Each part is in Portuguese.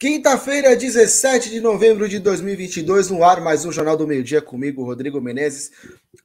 Quinta-feira, 17 de novembro de 2022, no ar mais um Jornal do Meio-Dia comigo, Rodrigo Menezes,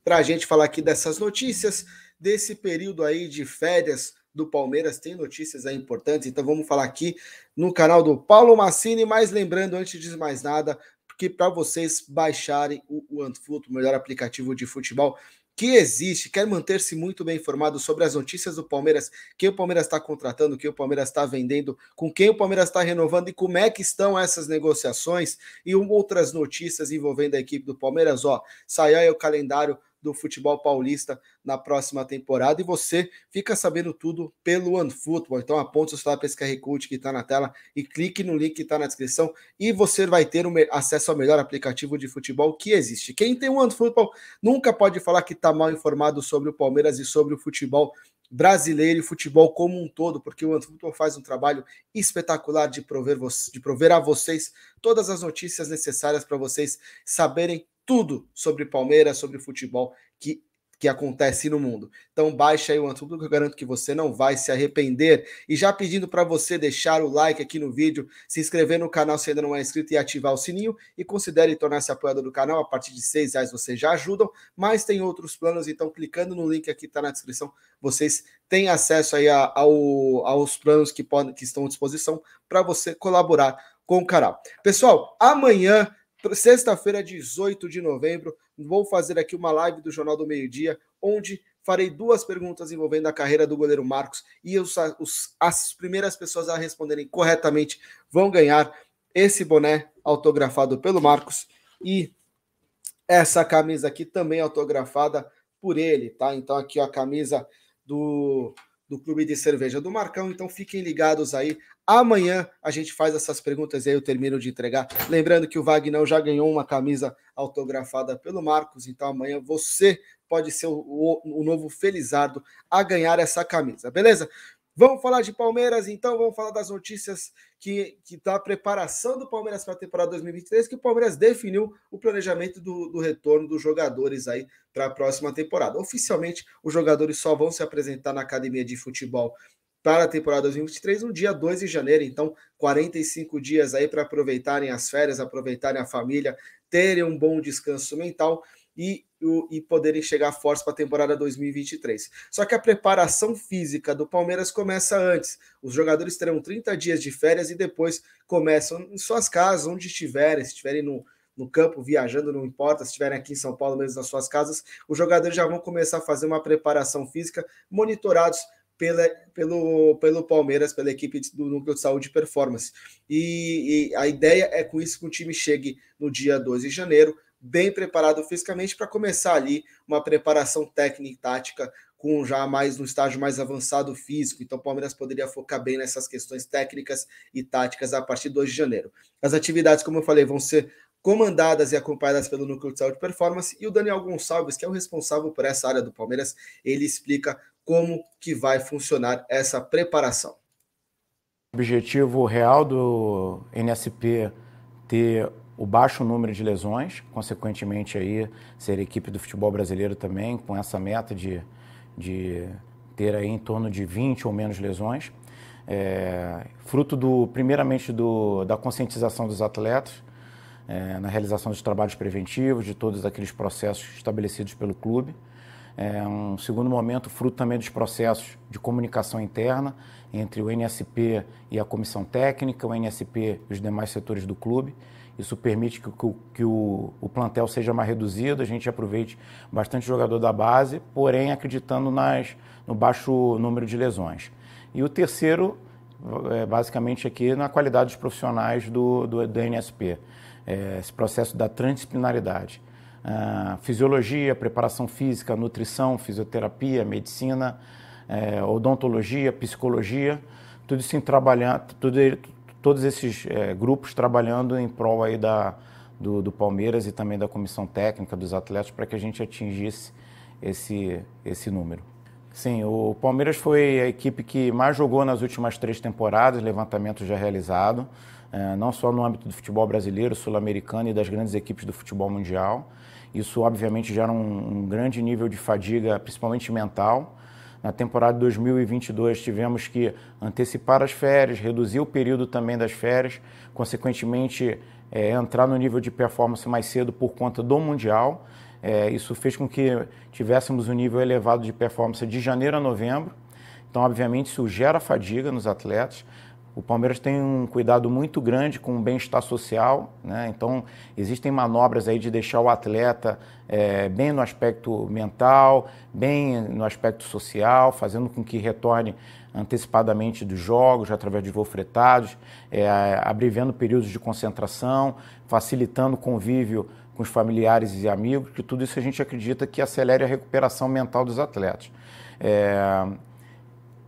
para a gente falar aqui dessas notícias, desse período aí de férias do Palmeiras, tem notícias aí importantes, então vamos falar aqui no canal do Paulo Massini, mas lembrando, antes de mais nada, que para vocês baixarem o, o o melhor aplicativo de futebol que existe, quer manter-se muito bem informado sobre as notícias do Palmeiras, quem o Palmeiras está contratando, quem o Palmeiras está vendendo, com quem o Palmeiras está renovando e como é que estão essas negociações e outras notícias envolvendo a equipe do Palmeiras, ó, saiu aí o calendário do futebol paulista na próxima temporada. E você fica sabendo tudo pelo OneFootball. Então aponte o celular para esse QR Code que está na tela e clique no link que está na descrição e você vai ter um acesso ao melhor aplicativo de futebol que existe. Quem tem o OneFootball nunca pode falar que está mal informado sobre o Palmeiras e sobre o futebol brasileiro e futebol como um todo, porque o OneFootball faz um trabalho espetacular de prover, de prover a vocês todas as notícias necessárias para vocês saberem tudo sobre Palmeiras, sobre futebol que, que acontece no mundo. Então baixa aí o Antônio, que eu garanto que você não vai se arrepender. E já pedindo para você deixar o like aqui no vídeo, se inscrever no canal se ainda não é inscrito e ativar o sininho e considere tornar-se apoiador do canal. A partir de seis reais vocês já ajudam, mas tem outros planos, então clicando no link aqui está na descrição, vocês têm acesso aí a, ao, aos planos que, podem, que estão à disposição para você colaborar com o canal. Pessoal, amanhã Sexta-feira, 18 de novembro, vou fazer aqui uma live do Jornal do Meio-Dia, onde farei duas perguntas envolvendo a carreira do goleiro Marcos e os, os, as primeiras pessoas a responderem corretamente vão ganhar esse boné autografado pelo Marcos e essa camisa aqui também autografada por ele, tá? Então aqui ó, a camisa do do Clube de Cerveja do Marcão. Então fiquem ligados aí. Amanhã a gente faz essas perguntas e aí eu termino de entregar. Lembrando que o Vagnão já ganhou uma camisa autografada pelo Marcos. Então amanhã você pode ser o, o, o novo Felizardo a ganhar essa camisa, beleza? Vamos falar de Palmeiras, então vamos falar das notícias que, que a preparação do Palmeiras para a temporada 2023, que o Palmeiras definiu o planejamento do, do retorno dos jogadores aí para a próxima temporada. Oficialmente, os jogadores só vão se apresentar na academia de futebol para a temporada 2023, no dia 2 de janeiro, então 45 dias aí para aproveitarem as férias, aproveitarem a família, terem um bom descanso mental e, o, e poderem chegar fortes para a temporada 2023. Só que a preparação física do Palmeiras começa antes. Os jogadores terão 30 dias de férias e depois começam em suas casas, onde estiverem, se estiverem no, no campo, viajando, não importa, se estiverem aqui em São Paulo, mesmo nas suas casas, os jogadores já vão começar a fazer uma preparação física, monitorados pela, pelo, pelo Palmeiras, pela equipe do Núcleo de Saúde e Performance. E, e, a ideia é com isso que o time chegue no dia 12 de janeiro bem preparado fisicamente para começar ali uma preparação técnica e tática com já mais um estágio mais avançado físico. Então, o Palmeiras poderia focar bem nessas questões técnicas e táticas a partir de 2 de janeiro. As atividades, como eu falei, vão ser comandadas e acompanhadas pelo Núcleo de Saúde e Performance, e o Daniel Gonçalves, que é o responsável por essa área do Palmeiras, ele explica como que vai funcionar essa preparação. O objetivo real do NSP ter o baixo número de lesões, consequentemente aí ser a equipe do futebol brasileiro também com essa meta de, de ter aí em torno de 20 ou menos lesões, é, fruto do primeiramente do, da conscientização dos atletas é, na realização dos trabalhos preventivos, de todos aqueles processos estabelecidos pelo clube. É, um segundo momento, fruto também dos processos de comunicação interna entre o NSP e a comissão técnica, o NSP e os demais setores do clube. Isso permite que, que, que o, o, plantel seja mais reduzido, a gente aproveite bastante jogador da base, porém acreditando nas, no baixo número de lesões. E o terceiro, é, basicamente aqui, na qualidade dos profissionais do, do, do NSP, é, esse processo da transdisciplinaridade. Ah, fisiologia, preparação física, nutrição, fisioterapia, medicina, é, odontologia, psicologia, tudo isso, trabalhando, tudo, todos esses é, grupos trabalhando em prol aí da, do, do, Palmeiras e também da comissão técnica dos atletas para que a gente atingisse esse, esse número. Sim, o Palmeiras foi a equipe que mais jogou nas últimas três temporadas, levantamento já realizado, é, não só no âmbito do futebol brasileiro, sul-americano e das grandes equipes do futebol mundial. Isso, obviamente, gera um, um grande nível de fadiga, principalmente mental, na temporada de 2022, tivemos que antecipar as férias, reduzir o período também das férias, consequentemente, é, entrar no nível de performance mais cedo por conta do Mundial. É, isso fez com que tivéssemos um nível elevado de performance de janeiro a novembro. Então, obviamente, isso gera fadiga nos atletas. O Palmeiras tem um cuidado muito grande com o bem-estar social, né? então existem manobras aí de deixar o atleta é, bem no aspecto mental, bem no aspecto social, fazendo com que retorne antecipadamente dos jogos, através de voos fretados, é, abreviando períodos de concentração, facilitando o convívio com os familiares e amigos, que tudo isso a gente acredita que acelere a recuperação mental dos atletas. É,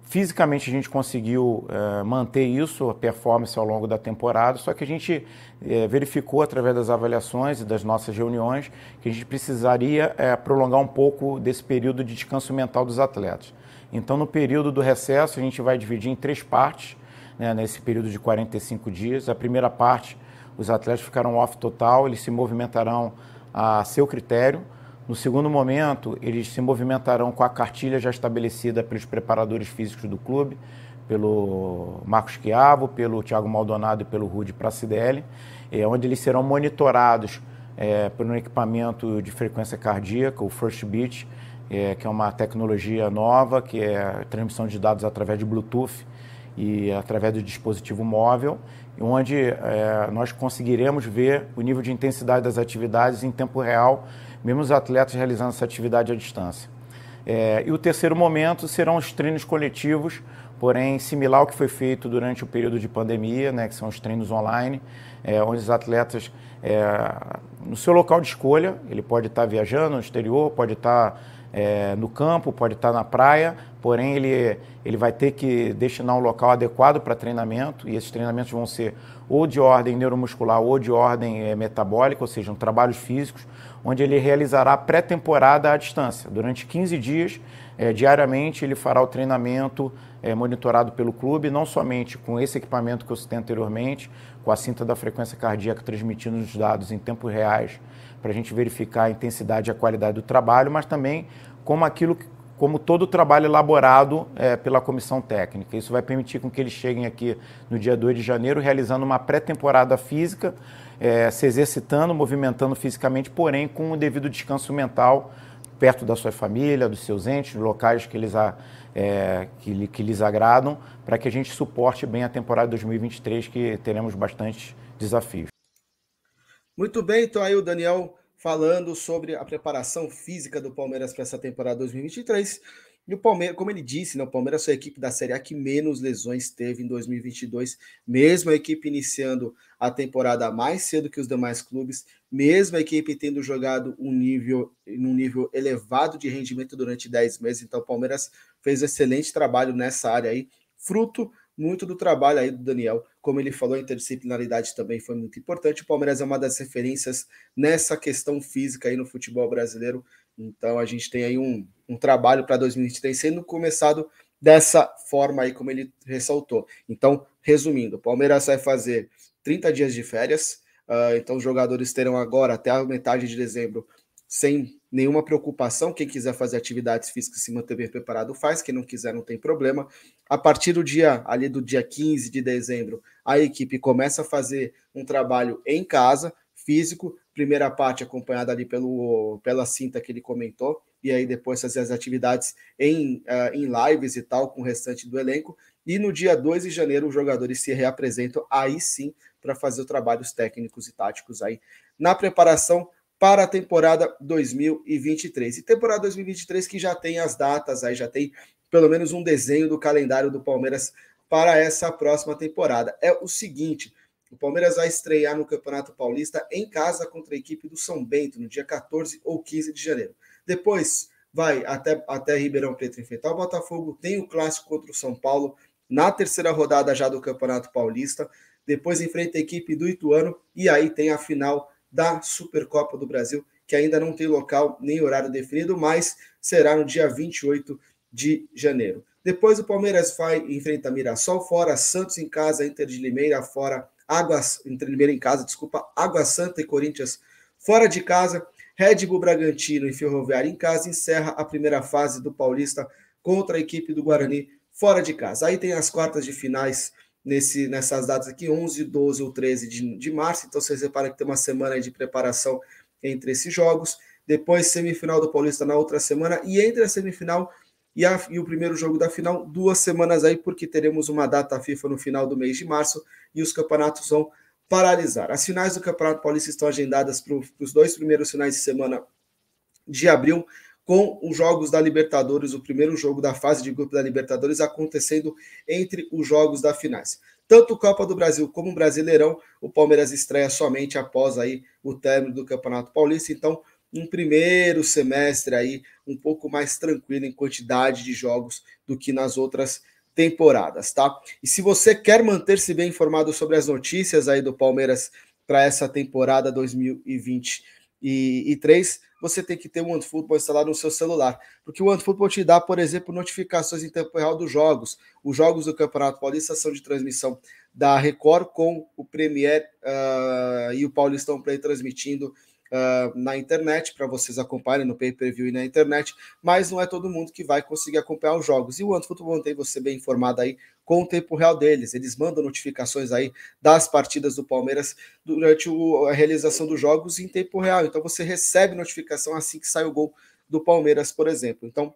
Fisicamente a gente conseguiu eh, manter isso, a performance ao longo da temporada, só que a gente eh, verificou através das avaliações e das nossas reuniões que a gente precisaria eh, prolongar um pouco desse período de descanso mental dos atletas. Então, no período do recesso, a gente vai dividir em três partes, né, nesse período de 45 dias. A primeira parte, os atletas ficarão off total, eles se movimentarão a seu critério no segundo momento, eles se movimentarão com a cartilha já estabelecida pelos preparadores físicos do clube, pelo Marcos Chiavo, pelo Thiago Maldonado e pelo Rude Pracidelli, eh, é, onde eles serão monitorados é, por um equipamento de frequência cardíaca, o First Beat, é, que é uma tecnologia nova, que é transmissão de dados através de Bluetooth e através do dispositivo móvel, onde é, nós conseguiremos ver o nível de intensidade das atividades em tempo real mesmo os atletas realizando essa atividade à distância. É, e o terceiro momento serão os treinos coletivos, porém similar ao que foi feito durante o período de pandemia, né, que são os treinos online, é, onde os atletas, é, no seu local de escolha, ele pode estar viajando no exterior, pode estar é, no campo, pode estar na praia, porém ele, ele vai ter que destinar um local adequado para treinamento, e esses treinamentos vão ser ou de ordem neuromuscular ou de ordem é, metabólica, ou seja, um trabalhos físicos, onde ele realizará pré-temporada à distância. Durante 15 dias, é, diariamente, ele fará o treinamento é, monitorado pelo clube, não somente com esse equipamento que eu citei anteriormente, com a cinta da frequência cardíaca transmitindo os dados em tempos reais, para a gente verificar a intensidade e a qualidade do trabalho, mas também como aquilo que como todo o trabalho elaborado é, pela comissão técnica. Isso vai permitir com que eles cheguem aqui no dia 2 de janeiro realizando uma pré-temporada física, é, se exercitando, movimentando fisicamente, porém com o devido descanso mental perto da sua família, dos seus entes, locais que eles, é, que, que lhes agradam, para que a gente suporte bem a temporada 2023, que teremos bastante desafios. Muito bem, então aí o Daniel falando sobre a preparação física do Palmeiras para essa temporada 2023. E o Palmeiras, como ele disse, né, o Palmeiras foi é a equipe da Série A que menos lesões teve em 2022, mesmo a equipe iniciando a temporada mais cedo que os demais clubes, mesmo a equipe tendo jogado um nível, um nível elevado de rendimento durante 10 meses. Então, o Palmeiras fez um excelente trabalho nessa área aí, fruto muito do trabalho aí do Daniel como ele falou, a interdisciplinaridade também foi muito importante. O Palmeiras é uma das referências nessa questão física aí no futebol brasileiro. Então a gente tem aí um, um trabalho para 2023 sendo começado dessa forma aí, como ele ressaltou. Então, resumindo, o Palmeiras vai fazer 30 dias de férias. Uh, então, os jogadores terão agora, até a metade de dezembro, sem nenhuma preocupação. Quem quiser fazer atividades físicas e se manter bem preparado faz, quem não quiser não tem problema. A partir do dia ali do dia 15 de dezembro, a equipe começa a fazer um trabalho em casa, físico, primeira parte acompanhada ali pelo, pela cinta que ele comentou, e aí depois fazer as atividades em, uh, em lives e tal com o restante do elenco. E no dia 2 de janeiro os jogadores se reapresentam aí sim para fazer os trabalhos técnicos e táticos aí. Na preparação para a temporada 2023. E temporada 2023 que já tem as datas aí, já tem pelo menos um desenho do calendário do Palmeiras para essa próxima temporada. É o seguinte: o Palmeiras vai estrear no Campeonato Paulista em casa contra a equipe do São Bento, no dia 14 ou 15 de janeiro. Depois vai até, até Ribeirão Preto enfrentar o Botafogo, tem o clássico contra o São Paulo na terceira rodada já do Campeonato Paulista. Depois enfrenta a equipe do Ituano e aí tem a final da Supercopa do Brasil, que ainda não tem local nem horário definido, mas será no dia 28 de janeiro. Depois o Palmeiras vai enfrenta Mirassol fora, Santos em casa, Inter de Limeira fora, Águas, Inter de Limeira em casa, desculpa, Água Santa e Corinthians fora de casa, Red Bull Bragantino e Ferroviária em casa encerra a primeira fase do Paulista contra a equipe do Guarani fora de casa. Aí tem as quartas de finais nesse, nessas datas aqui, 11, 12 ou 13 de, de março. Então, vocês reparam que tem uma semana de preparação entre esses jogos. Depois, semifinal do Paulista na outra semana. E entre a semifinal e, a, e, o primeiro jogo da final, duas semanas aí, porque teremos uma data FIFA no final do mês de março e os campeonatos vão paralisar. As finais do Campeonato Paulista estão agendadas para os dois primeiros finais de semana de abril com os jogos da Libertadores, o primeiro jogo da fase de grupo da Libertadores acontecendo entre os jogos da finais. Tanto Copa do Brasil como o Brasileirão, o Palmeiras estreia somente após aí o término do Campeonato Paulista, então um primeiro semestre aí um pouco mais tranquilo em quantidade de jogos do que nas outras temporadas, tá? E se você quer manter-se bem informado sobre as notícias aí do Palmeiras para essa temporada 2023, você tem que ter o OneFootball instalado no seu celular, porque o OneFootball te dá, por exemplo, notificações em tempo real dos jogos. Os jogos do Campeonato Paulista são de transmissão da Record com o Premier uh, e o Paulistão Play transmitindo uh, na internet, para vocês acompanharem no pay-per-view e na internet, mas não é todo mundo que vai conseguir acompanhar os jogos. E o Futbol mantém você bem informado aí com o tempo real deles. Eles mandam notificações aí das partidas do Palmeiras durante o, a realização dos jogos em tempo real. Então você recebe notificação assim que sai o gol do Palmeiras, por exemplo. Então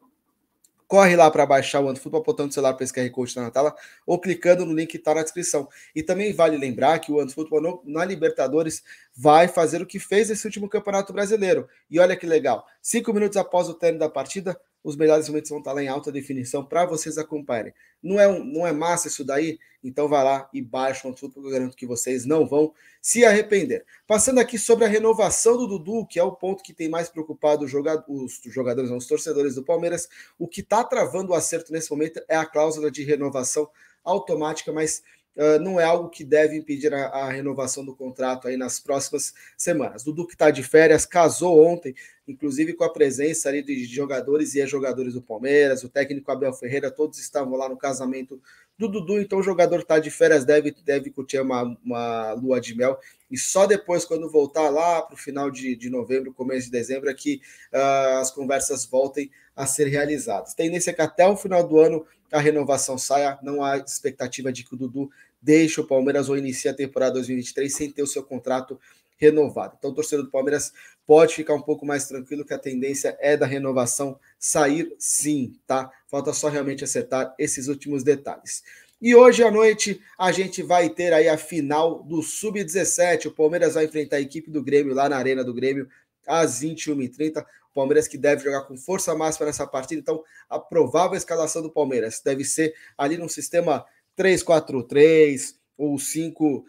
corre lá para baixar o Antifutebol, botando o celular para esse QR Code tá na tela, ou clicando no link que está na descrição. E também vale lembrar que o Antifutebol na Libertadores vai fazer o que fez esse último Campeonato Brasileiro. E olha que legal, cinco minutos após o término da partida, os melhores momentos vão estar lá em alta definição para vocês acompanharem. Não é, um, não é massa isso daí? Então vai lá e baixa o tudo, porque eu garanto que vocês não vão se arrepender. Passando aqui sobre a renovação do Dudu, que é o ponto que tem mais preocupado os jogadores, os torcedores do Palmeiras. O que está travando o acerto nesse momento é a cláusula de renovação automática, mas ah, não é algo que deve impedir a, a, renovação do contrato aí nas próximas semanas. Dudu que está de férias, casou ontem, inclusive com a presença ali de jogadores e ex-jogadores do Palmeiras, o técnico Abel Ferreira, todos estavam lá no casamento do Dudu, então o jogador está de férias, deve, deve curtir uma, uma lua de mel, e só depois, quando voltar lá para o final de, de novembro, começo de dezembro, é que uh, as conversas voltem a ser realizadas. Tendência é que até o final do ano a renovação saia, não há expectativa de que o Dudu deixe o Palmeiras ou inicie a temporada 2023 sem ter o seu contrato renovado. Então, o torcedor do Palmeiras pode ficar um pouco mais tranquilo que a tendência é da renovação sair sim, tá? Falta só realmente acertar esses últimos detalhes. E hoje à noite a gente vai ter aí a final do Sub-17. O Palmeiras vai enfrentar a equipe do Grêmio lá na Arena do Grêmio às 21h30. O Palmeiras que deve jogar com força máxima nessa partida. Então, a provável escalação do Palmeiras deve ser ali num sistema 3-4-3 ou 5-2-3,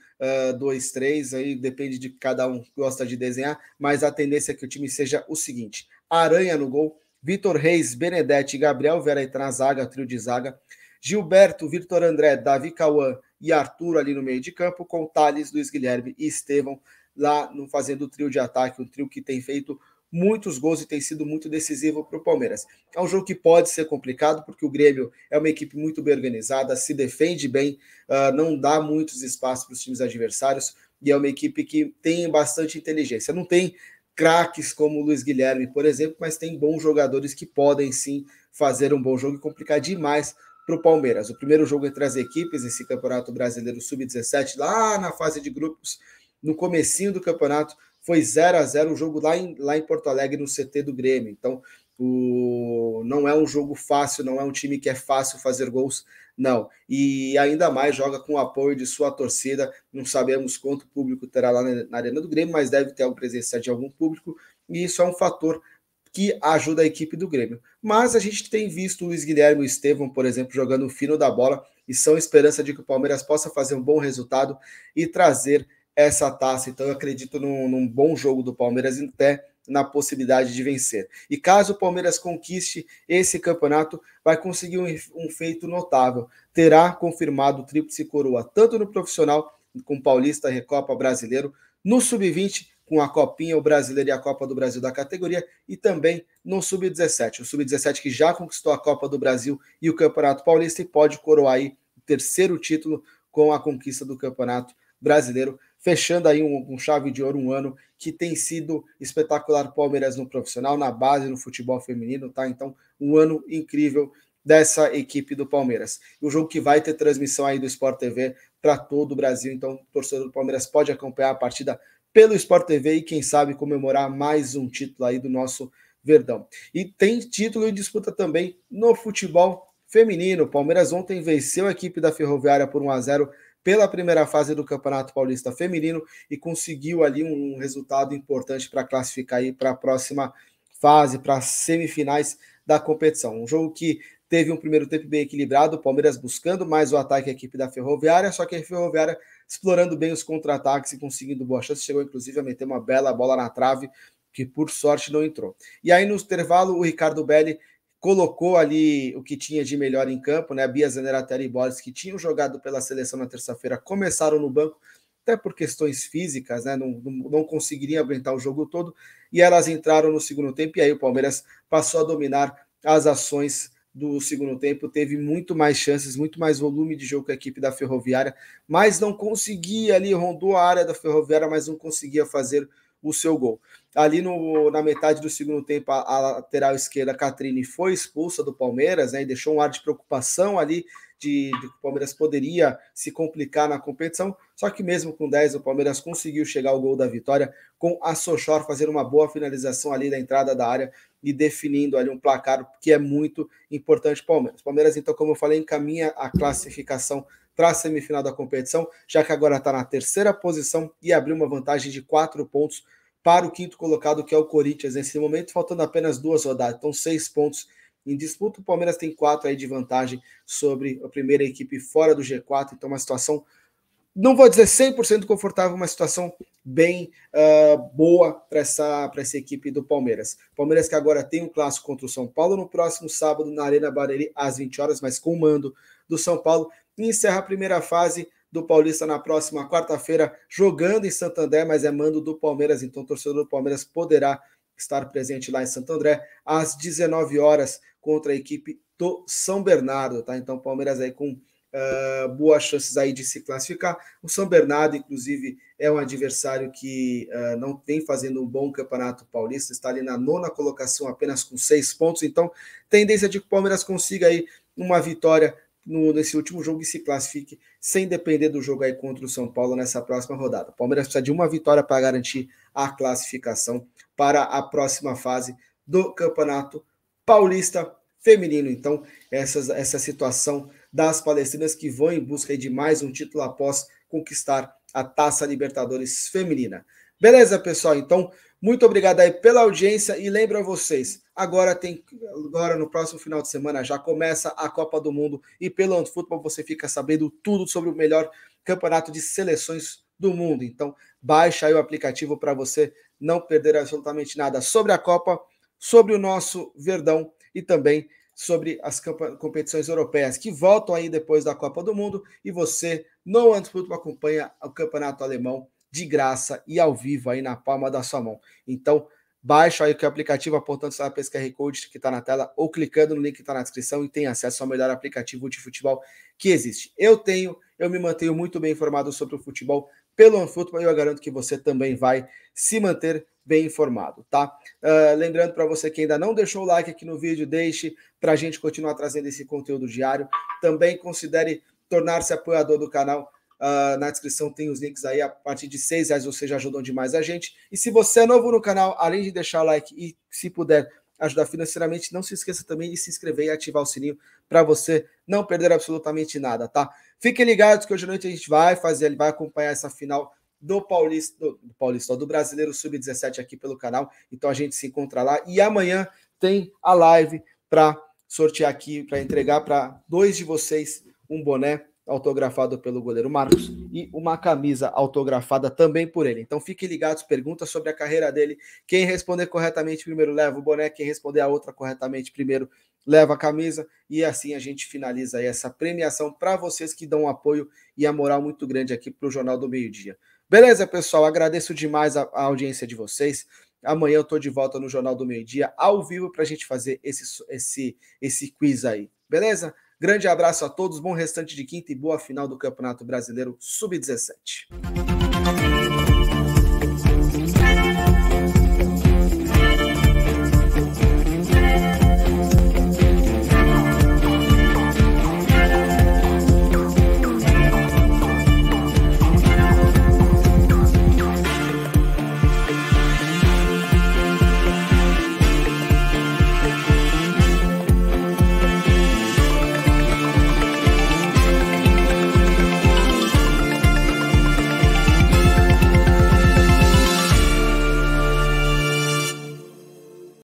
eh, aí depende de cada um que gosta de desenhar, mas a tendência é que o time seja o seguinte: Aranha no gol, Vitor Reis, Benedetti, Gabriel Vera entra na zaga, trio de zaga, Gilberto, Vitor André, Davi Cauã e Arthur ali no meio de campo, com Thales, Luiz Guilherme e Estevão lá no fazendo o trio de ataque, um trio que tem feito muitos gols e tem sido muito decisivo para o Palmeiras. É um jogo que pode ser complicado, porque o Grêmio é uma equipe muito bem organizada, se defende bem, uh, não dá muitos espaços para os times adversários, e é uma equipe que tem bastante inteligência. Não tem craques como o Luiz Guilherme, por exemplo, mas tem bons jogadores que podem sim fazer um bom jogo e complicar demais para o Palmeiras. O primeiro jogo entre as equipes, esse Campeonato Brasileiro Sub-17, lá na fase de grupos, no comecinho do campeonato, foi 0 a 0 o jogo lá em, lá em Porto Alegre, no CT do Grêmio. Então, o, não é um jogo fácil, não é um time que é fácil fazer gols, não. E ainda mais joga com o apoio de sua torcida. Não sabemos quanto público terá lá na, na Arena do Grêmio, mas deve ter a presença de algum público, e isso é um fator que ajuda a equipe do Grêmio. Mas a gente tem visto o Luiz Guilherme e o Estevam, por exemplo, jogando o fino da bola e são esperança de que o Palmeiras possa fazer um bom resultado e trazer essa taça. Então eu acredito num, num bom jogo do Palmeiras até na possibilidade de vencer. E caso o Palmeiras conquiste esse campeonato, vai conseguir um, um feito notável. Terá confirmado o tríplice coroa, tanto no profissional, com Paulista, Recopa Brasileiro, no Sub-20, com a Copinha, o Brasileiro e a Copa do Brasil da categoria, e também no Sub-17. O Sub-17 que já conquistou a Copa do Brasil e o Campeonato Paulista e pode coroar aí o terceiro título com a conquista do Campeonato Brasileiro fechando aí um, um, chave de ouro, um ano que tem sido espetacular Palmeiras no profissional, na base, no futebol feminino, tá? Então, um ano incrível dessa equipe do Palmeiras. O jogo que vai ter transmissão aí do Sport TV para todo o Brasil, então o torcedor do Palmeiras pode acompanhar a partida pelo Sport TV e quem sabe comemorar mais um título aí do nosso Verdão. E tem título em disputa também no futebol feminino. Palmeiras ontem venceu a equipe da Ferroviária por 1 a 0 pela primeira fase do Campeonato Paulista Feminino e conseguiu ali um, resultado importante para classificar para a próxima fase, para as semifinais da competição. Um jogo que teve um primeiro tempo bem equilibrado, o Palmeiras buscando mais o ataque à equipe da Ferroviária, só que a Ferroviária explorando bem os contra-ataques e conseguindo boa chance, chegou inclusive a meter uma bela bola na trave, que por sorte não entrou. E aí no intervalo o Ricardo Belli colocou ali o que tinha de melhor em campo, né? Bia Zaneratteri e Boris, que tinham jogado pela seleção na terça-feira, começaram no banco, até por questões físicas, né? Não, não, não conseguiriam aguentar o jogo todo, e elas entraram no segundo tempo, e aí o Palmeiras passou a dominar as ações do segundo tempo, teve muito mais chances, muito mais volume de jogo com a equipe da Ferroviária, mas não conseguia ali, rondou a área da Ferroviária, mas não conseguia fazer o seu gol. Ali no, na metade do segundo tempo, a, a lateral esquerda, Catrine, foi expulsa do Palmeiras, né? E deixou um ar de preocupação ali de, de, que o Palmeiras poderia se complicar na competição. Só que mesmo com 10, o Palmeiras conseguiu chegar ao gol da vitória com a Sochor fazendo uma boa finalização ali da entrada da área e definindo ali um placar que é muito importante para o Palmeiras. Palmeiras, então, como eu falei, encaminha a classificação para a semifinal da competição, já que agora está na terceira posição e abriu uma vantagem de quatro pontos para o quinto colocado, que é o Corinthians, nesse momento, faltando apenas duas rodadas. Então, seis pontos em disputa. O Palmeiras tem quatro aí de vantagem sobre a primeira equipe fora do G4. Então, uma situação, não vou dizer 100% confortável, uma situação bem uh, boa para essa, essa equipe do Palmeiras. Palmeiras que agora tem um clássico contra o São Paulo no próximo sábado na Arena Barueri às 20 horas, mas com o mando do São Paulo. E encerra a primeira fase do Paulista na próxima quarta-feira, jogando em Santander, mas é mando do Palmeiras, então o torcedor do Palmeiras poderá estar presente lá em Santo André às 19 horas contra a equipe do São Bernardo, tá? Então Palmeiras aí com uh, boas chances aí de se classificar. O São Bernardo, inclusive, é um adversário que uh, não vem fazendo um bom campeonato paulista, está ali na nona colocação apenas com seis pontos. Então tendência de que o Palmeiras consiga aí uma vitória no, nesse último jogo e se classifique sem depender do jogo aí contra o São Paulo nessa próxima rodada. O Palmeiras precisa de uma vitória para garantir a classificação para a próxima fase do Campeonato Paulista Feminino. Então, essa, essa situação das palestinas que vão em busca de mais um título após conquistar a Taça Libertadores Feminina. Beleza, pessoal? Então, muito obrigado aí pela audiência e lembro a vocês, agora tem agora no próximo final de semana já começa a Copa do Mundo e pelo OneFootball você fica sabendo tudo sobre o melhor campeonato de seleções do mundo. Então, baixa aí o aplicativo para você não perder absolutamente nada sobre a Copa, sobre o nosso Verdão e também sobre as competições europeias que voltam aí depois da Copa do Mundo e você no OneFootball acompanha o campeonato alemão de graça e ao vivo aí na palma da sua mão. Então, baixa aí que o aplicativo, apontando lá para esse QR Code que está na tela ou clicando no link que está na descrição e tem acesso ao melhor aplicativo de futebol que existe. Eu tenho, eu me mantenho muito bem informado sobre o futebol pelo OneFootball e eu garanto que você também vai se manter bem informado, tá? Uh, lembrando para você que ainda não deixou o like aqui no vídeo, deixe para a gente continuar trazendo esse conteúdo diário. Também considere tornar-se apoiador do canal Uh, na descrição tem os links aí a partir de seis reais, vocês já ajudam demais a gente. E se você é novo no canal, além de deixar like e, se puder, ajudar financeiramente, não se esqueça também de se inscrever e ativar o sininho para você não perder absolutamente nada, tá? Fiquem ligados que hoje à noite a gente vai fazer, ele vai acompanhar essa final do Paulista, do, do Paulista, do Brasileiro Sub-17 aqui pelo canal. Então a gente se encontra lá e amanhã tem a live para sortear aqui, para entregar para dois de vocês um boné autografado pelo goleiro Marcos, e uma camisa autografada também por ele. Então fiquem ligados, perguntas sobre a carreira dele. Quem responder corretamente primeiro leva o boné, quem responder a outra corretamente primeiro leva a camisa. E assim a gente finaliza aí essa premiação para vocês que dão um apoio e a moral muito grande aqui para o Jornal do Meio-Dia. Beleza, pessoal? Agradeço demais a, a audiência de vocês. Amanhã eu estou de volta no Jornal do Meio Dia, ao vivo, para a gente fazer esse, esse, esse quiz aí. Beleza? Grande abraço a todos, bom restante de quinta e boa final do Campeonato Brasileiro Sub-17.